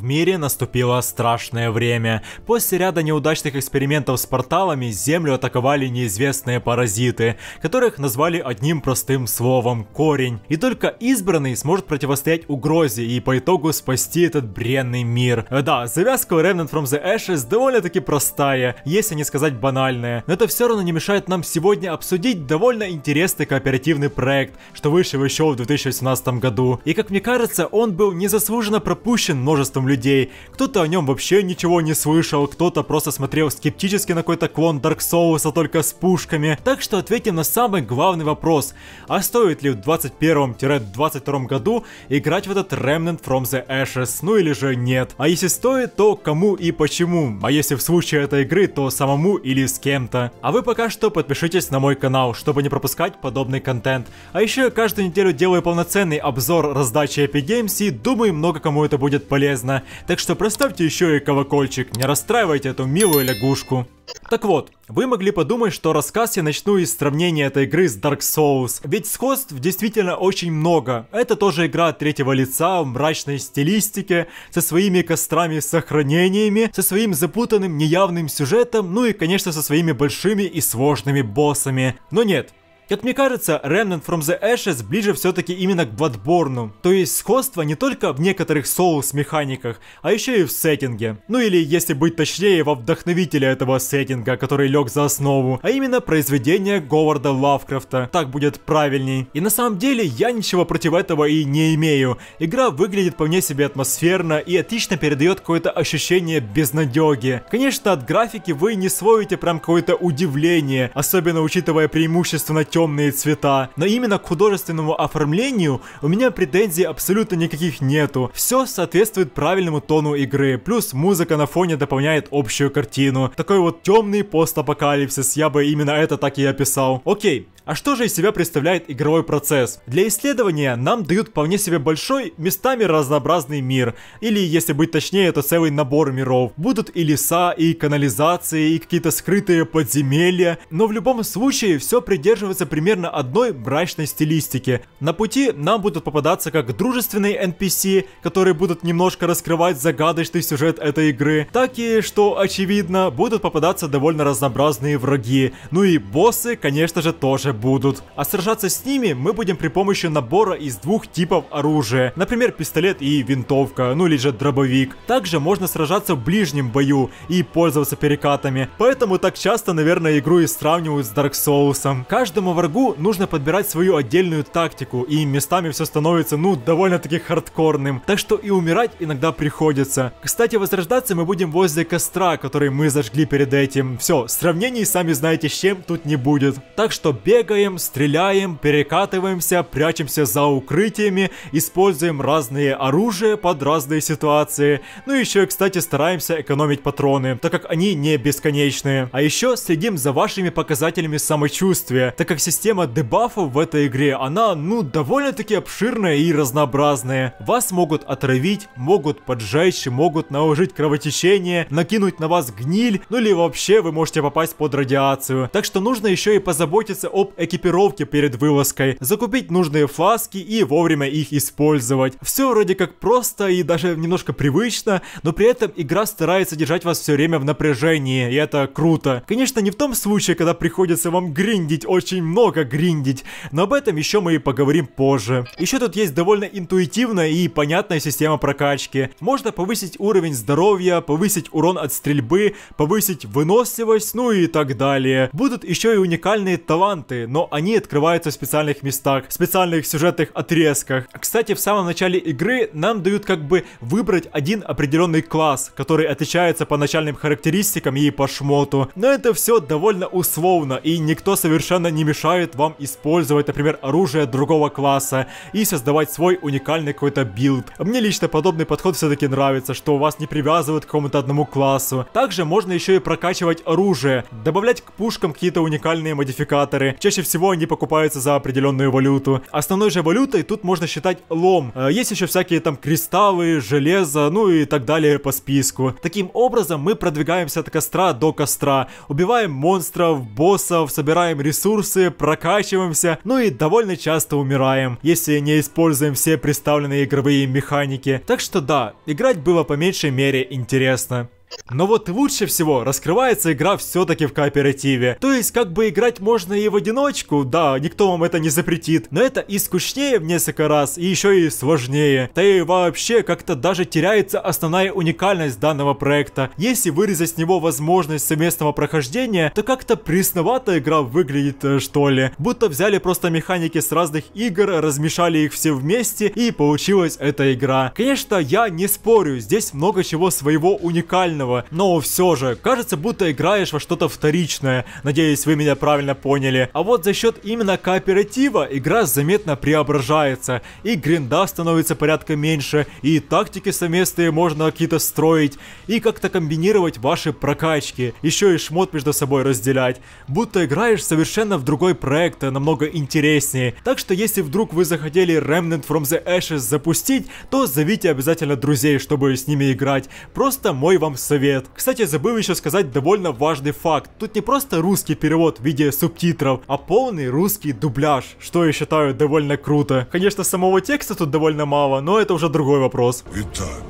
В мире наступило страшное время. После ряда неудачных экспериментов с порталами Землю атаковали неизвестные паразиты, которых назвали одним простым словом – корень. И только избранный сможет противостоять угрозе и по итогу спасти этот бренный мир. Да, завязка Remnant from the Ashes довольно-таки простая, если не сказать банальная, но это все равно не мешает нам сегодня обсудить довольно интересный кооперативный проект, что вышел еще в 2018 году. И как мне кажется, он был незаслуженно пропущен множеством людей, кто-то о нем вообще ничего не слышал, кто-то просто смотрел скептически на какой-то клон Dark Souls, а только с пушками. Так что ответим на самый главный вопрос, а стоит ли в 21-22 году играть в этот Remnant from the Ashes, ну или же нет. А если стоит, то кому и почему, а если в случае этой игры, то самому или с кем-то. А вы пока что подпишитесь на мой канал, чтобы не пропускать подобный контент. А еще я каждую неделю делаю полноценный обзор раздачи Epic Games и думаю много кому это будет полезно. Так что проставьте еще и колокольчик, не расстраивайте эту милую лягушку. Так вот, вы могли подумать, что рассказ я начну из сравнения этой игры с Dark Souls, ведь сходств действительно очень много. Это тоже игра третьего лица в мрачной стилистике, со своими кострами-сохранениями, со своим запутанным неявным сюжетом, ну и конечно со своими большими и сложными боссами. Но нет, как мне кажется, Remnant from the Ashes ближе все-таки именно к Bloodborne. То есть сходство не только в некоторых соус-механиках, а еще и в сеттинге. Ну или, если быть точнее, во вдохновителя этого сеттинга, который лег за основу, а именно произведение Говарда Лавкрафта. Так будет правильней. И на самом деле я ничего против этого и не имею. Игра выглядит вполне себе атмосферно и отлично передает какое-то ощущение безнадеги. Конечно, от графики вы не сводите прям какое-то удивление, особенно учитывая преимущественно темное темные цвета. Но именно к художественному оформлению у меня претензий абсолютно никаких нету. Все соответствует правильному тону игры, плюс музыка на фоне дополняет общую картину. Такой вот темный постапокалипсис, я бы именно это так и описал. Окей, а что же из себя представляет игровой процесс? Для исследования нам дают вполне себе большой, местами разнообразный мир. Или, если быть точнее, это целый набор миров. Будут и леса, и канализации, и какие-то скрытые подземелья. Но в любом случае, все придерживается примерно одной брачной стилистики. На пути нам будут попадаться как дружественные NPC, которые будут немножко раскрывать загадочный сюжет этой игры, так и, что очевидно, будут попадаться довольно разнообразные враги. Ну и боссы, конечно же, тоже будут. А сражаться с ними мы будем при помощи набора из двух типов оружия, например, пистолет и винтовка, ну или же дробовик. Также можно сражаться в ближнем бою и пользоваться перекатами, поэтому так часто, наверное, игру и сравнивают с Dark Souls. Каждому врагу нужно подбирать свою отдельную тактику, и местами все становится, ну, довольно-таки хардкорным. Так что и умирать иногда приходится. Кстати, возрождаться мы будем возле костра, который мы зажгли перед этим. Все, сравнений сами знаете с чем тут не будет. Так что бегаем, стреляем, перекатываемся, прячемся за укрытиями, используем разные оружия под разные ситуации. Ну и еще, кстати, стараемся экономить патроны, так как они не бесконечные. А еще следим за вашими показателями самочувствия, так как система дебафов в этой игре, она, ну, довольно-таки обширная и разнообразная. Вас могут отравить, могут поджечь, могут наложить кровотечение, накинуть на вас гниль, ну или вообще вы можете попасть под радиацию. Так что нужно еще и позаботиться об экипировке перед вылазкой, закупить нужные фласки и вовремя их использовать. Все вроде как просто и даже немножко привычно, но при этом игра старается держать вас все время в напряжении, и это круто. Конечно, не в том случае, когда приходится вам гриндить очень много гриндить, но об этом еще мы и поговорим позже. Еще тут есть довольно интуитивная и понятная система прокачки. Можно повысить уровень здоровья, повысить урон от стрельбы, повысить выносливость, ну и так далее. Будут еще и уникальные таланты, но они открываются в специальных местах, в специальных сюжетных отрезках. Кстати, в самом начале игры нам дают как бы выбрать один определенный класс, который отличается по начальным характеристикам и по шмоту. Но это все довольно условно, и никто совершенно не мешает мешает вам использовать, например, оружие другого класса и создавать свой уникальный какой-то билд. Мне лично подобный подход все-таки нравится, что вас не привязывают к какому-то одному классу. Также можно еще и прокачивать оружие, добавлять к пушкам какие-то уникальные модификаторы. Чаще всего они покупаются за определенную валюту. Основной же валютой тут можно считать лом. Э, есть еще всякие там кристаллы, железо, ну и так далее по списку. Таким образом мы продвигаемся от костра до костра, убиваем монстров, боссов, собираем ресурсы, прокачиваемся, ну и довольно часто умираем, если не используем все представленные игровые механики. Так что да, играть было по меньшей мере интересно. Но вот лучше всего раскрывается игра все-таки в кооперативе. То есть, как бы играть можно и в одиночку, да, никто вам это не запретит, но это и скучнее в несколько раз, и еще и сложнее. Да и вообще, как-то даже теряется основная уникальность данного проекта. Если вырезать с него возможность совместного прохождения, то как-то пресновато игра выглядит, э, что ли. Будто взяли просто механики с разных игр, размешали их все вместе, и получилась эта игра. Конечно, я не спорю, здесь много чего своего уникального, но все же, кажется, будто играешь во что-то вторичное. Надеюсь, вы меня правильно поняли. А вот за счет именно кооператива игра заметно преображается, и гринда становится порядка меньше, и тактики совместные можно какие-то строить, и как-то комбинировать ваши прокачки, еще и шмот между собой разделять. Будто играешь совершенно в другой проект, намного интереснее. Так что если вдруг вы захотели Remnant from the Ashes запустить, то зовите обязательно друзей, чтобы с ними играть. Просто мой вам совет совет. Кстати, забыл еще сказать довольно важный факт. Тут не просто русский перевод в виде субтитров, а полный русский дубляж, что я считаю довольно круто. Конечно, самого текста тут довольно мало, но это уже другой вопрос. Итак,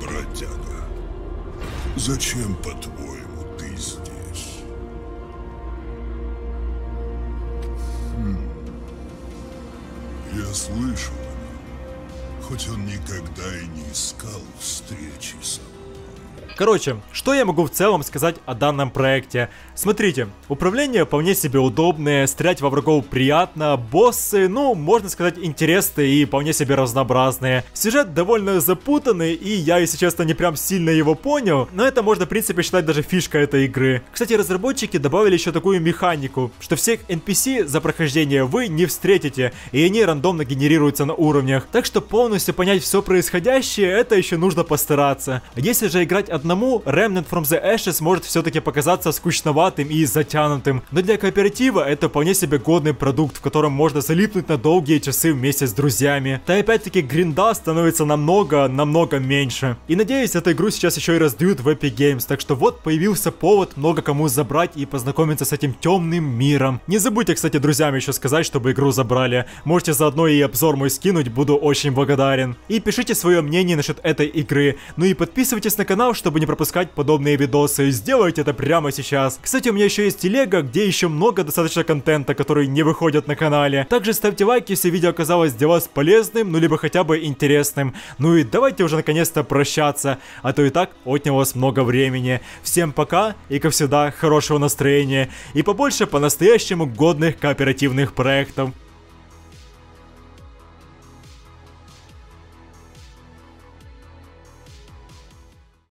бродяга, зачем, по-твоему, ты здесь? Хм. Я слышал, хоть он никогда и не искал встречи со Короче, что я могу в целом сказать о данном проекте? Смотрите, управление вполне себе удобное, стрелять во врагов приятно, боссы, ну, можно сказать, интересные и вполне себе разнообразные. Сюжет довольно запутанный, и я, если честно, не прям сильно его понял, но это можно, в принципе, считать даже фишкой этой игры. Кстати, разработчики добавили еще такую механику, что всех NPC за прохождение вы не встретите, и они рандомно генерируются на уровнях. Так что полностью понять все происходящее, это еще нужно постараться. Если же играть одному, Remnant from the Ashes может все-таки показаться скучноватым сложноватым и затянутым, но для кооператива это вполне себе годный продукт, в котором можно залипнуть на долгие часы вместе с друзьями. Да и опять-таки гринда становится намного-намного меньше. И надеюсь, эту игру сейчас еще и раздают в Epic Games, так что вот появился повод много кому забрать и познакомиться с этим темным миром. Не забудьте, кстати, друзьям еще сказать, чтобы игру забрали. Можете заодно и обзор мой скинуть, буду очень благодарен. И пишите свое мнение насчет этой игры. Ну и подписывайтесь на канал, чтобы не пропускать подобные видосы. Сделайте это прямо сейчас. Кстати, сути, у меня еще есть телега, где еще много достаточно контента, который не выходит на канале. Также ставьте лайк, если видео оказалось для вас полезным, ну либо хотя бы интересным. Ну и давайте уже наконец-то прощаться, а то и так отняло вас много времени. Всем пока и, как всегда, хорошего настроения и побольше по-настоящему годных кооперативных проектов.